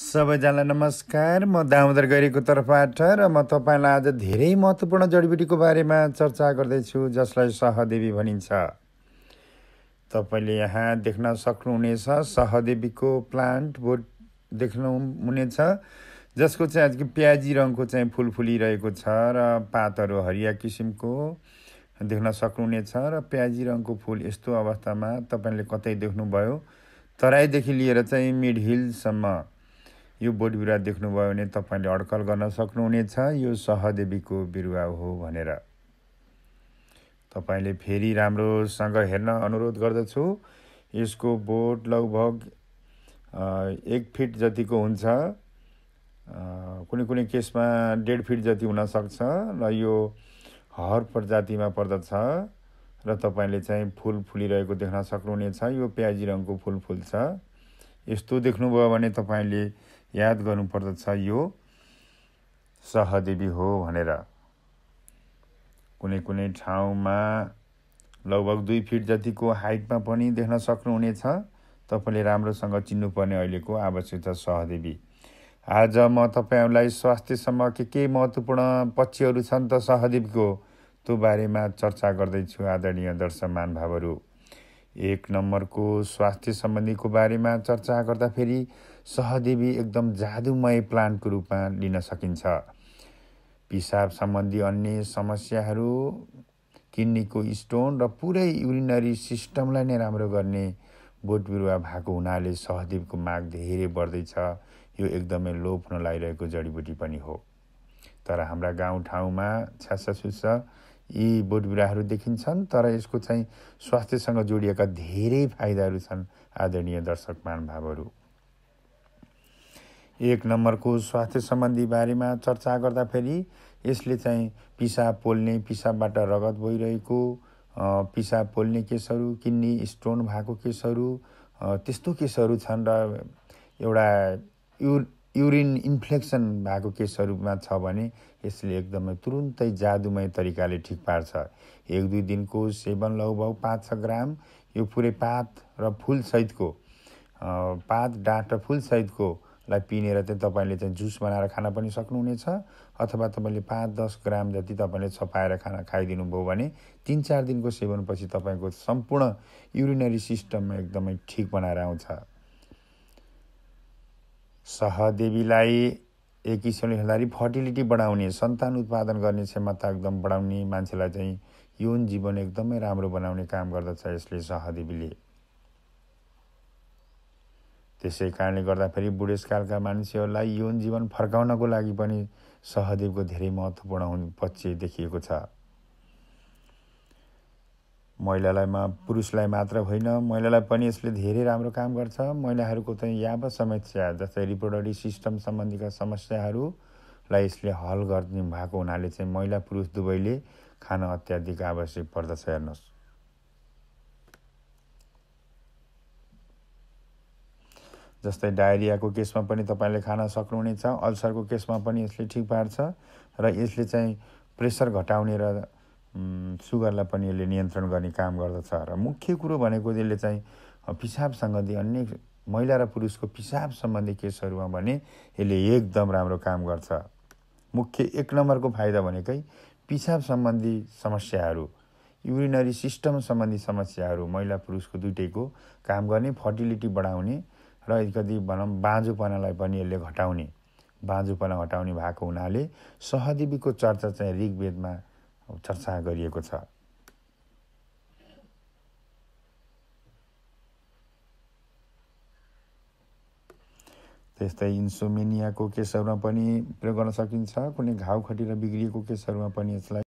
सबैजनालाई नमस्कार म दामोदर गरीको तर्फबाट र म तपाईँलाई आज धेरै महत्त्वपूर्ण जडीबुटीको बारेमा चर्चा गर्दैछु जसलाई सहदेवी भनिन्छ तपाईँले यहाँ देख्न सक्नुहुनेछ सहदेवीको प्लान्ट बोट देख्नु हुनेछ जसको चाहिँ आजको प्याजी रङको चाहिँ फुल फुलिरहेको छ र पातहरू हरिया किसिमको देख्न सक्नुहुनेछ र प्याजी रङको फुल यस्तो अवस्थामा तपाईँले कतै देख्नुभयो तराईदेखि लिएर चाहिँ मिड हिलसम्म यो बोट बिरुवा देख्नुभयो भने तपाईँले अड्कल गर्न सक्नुहुनेछ यो सहदेवीको बिरुवा हो भनेर तपाईँले फेरि राम्रोसँग हेर्न अनुरोध गर्दछु यसको बोट लगभग एक फिट जतिको हुन्छ कुनै कुनै केसमा डेढ फिट जति हुनसक्छ र यो हर प्रजातिमा पर्दछ र तपाईँले चाहिँ फुल फुलिरहेको देख्न सक्नुहुनेछ यो प्याजी रङको फुल फुल्छ यस्तो देख्नुभयो भने तपाईँले याद गर्नुपर्दछ यो सहदेवी हो भनेर कुनै कुनै ठाउँमा लगभग दुई फिट जतिको हाइटमा पनि देख्न सक्नुहुनेछ तपाईँले राम्रोसँग चिन्नुपर्ने अहिलेको आवश्यकता सहदेवी आज म तपाईँहरूलाई स्वास्थ्यसम्म के के महत्त्वपूर्ण पक्षहरू छन् त सहदेवीको त्यो बारेमा चर्चा गर्दैछु आदरणीय दर्शक महानुभावहरू एक नम्बरको स्वास्थ्य सम्बन्धीको बारेमा चर्चा गर्दाखेरि सहदेवी एकदम जादुमय प्लान्टको रूपमा लिन सकिन्छ पिसाब सम्बन्धी अन्य समस्याहरू किन्नीको स्टोन र पुरै युरिनरी सिस्टमलाई नै राम्रो गर्ने बोट बिरुवा भएको हुनाले सहदेवको माग धेरै बढ्दैछ यो एकदमै लोप हुन लागिरहेको जडीबुटी पनि हो तर हाम्रा गाउँठाउँमा छ्यासासुस यी बोट बिरुवाहरू देखिन्छन् तर यसको चाहिँ स्वास्थ्यसँग जोडिएका धेरै फाइदाहरू छन् आदरणीय दर्शक महानुभावहरू एक नम्बरको स्वास्थ्य सम्बन्धी बारेमा चर्चा गर्दाखेरि यसले चाहिँ पिसाब पोल्ने पिसाबबाट रगत भइरहेको पिसाब पोल्ने केसहरू किडनी स्टोन भएको केसहरू त्यस्तो केसहरू छन् र एउटा यु युरिन इन्फ्लेक्सन भएको केसहरूमा छ भने यसले एकदमै तुरुन्तै जादुमय तरिकाले ठिक पार्छ एक दुई दिनको सेवन लगभग पाँच छ ग्राम यो पुरै पात र फुलसहितको पात डाँट र फुलसहितको लाई पिनेर चाहिँ तपाईँले चाहिँ जुस बनाएर खान पनि सक्नुहुनेछ अथवा तपाईँले पाँच दस ग्राम जति तपाईँले छपाएर खाना खाइदिनुभयो भने तिन चार दिनको सेवनपछि तपाईँको सम्पूर्ण युरिनरी सिस्टम एकदमै ठिक बनाएर आउँछ सहदेवीलाई एक किसिमले हेर्दाखेरि फर्टिलिटी बढाउने सन्तान उत्पादन गर्ने क्षमता एकदम बढाउने मान्छेलाई चाहिँ यौन जीवन एकदमै राम्रो बनाउने काम गर्दछ यसले सहदेवीले त्यसै कारणले गर्दाखेरि बुढेसकालका मानिसहरूलाई यौन जीवन फर्काउनको लागि पनि सहदेवको धेरै महत्त्वपूर्ण पक्ष देखिएको छ महिलालाई मा पुरुषलाई मात्र होइन महिलालाई पनि यसले धेरै राम्रो काम गर्छ महिलाहरूको चाहिँ याव समस्या जस्तै रिप्रोडक्टिभ सिस्टम सम्बन्धीका समस्याहरूलाई यसले हल गरिदिनु भएको हुनाले चाहिँ महिला पुरुष दुवैले खान अत्याधिक आवश्यक पर्दछ हेर्नुहोस् जस्तै डायरियाको केसमा पनि तपाईँले खान सक्नुहुनेछ अल्सरको केसमा पनि यसले ठिक पार्छ र यसले चाहिँ प्रेसर घटाउने र सुगरलाई पनि यसले नियन्त्रण गर्ने काम गर्दछ र मुख्य कुरो भनेको यसले चाहिँ पिसाब सम्बन्धी अन्य महिला र पुरुषको पिसाब सम्बन्धी केसहरूमा भने यसले एकदम राम्रो काम गर्छ मुख्य एक नम्बरको फाइदा भनेकै पिसाब सम्बन्धी समस्याहरू युरिनरी सिस्टम सम्बन्धी समस्याहरू महिला पुरुषको दुइटैको काम गर्ने फर्टिलिटी बढाउने र अलिकति भनौँ बाँझोपनालाई पनि यसले घटाउने बाँझोपना घटाउने भएको हुनाले सहदेवीको चर्चा चाहिँ ऋग्वेदमा चर्चा गरिएको छ त्यस्तै इन्सोमेनियाको केसहरूमा पनि प्रयोग गर्न सकिन्छ कुनै घाउ खटेर बिग्रिएको केसहरूमा पनि यसलाई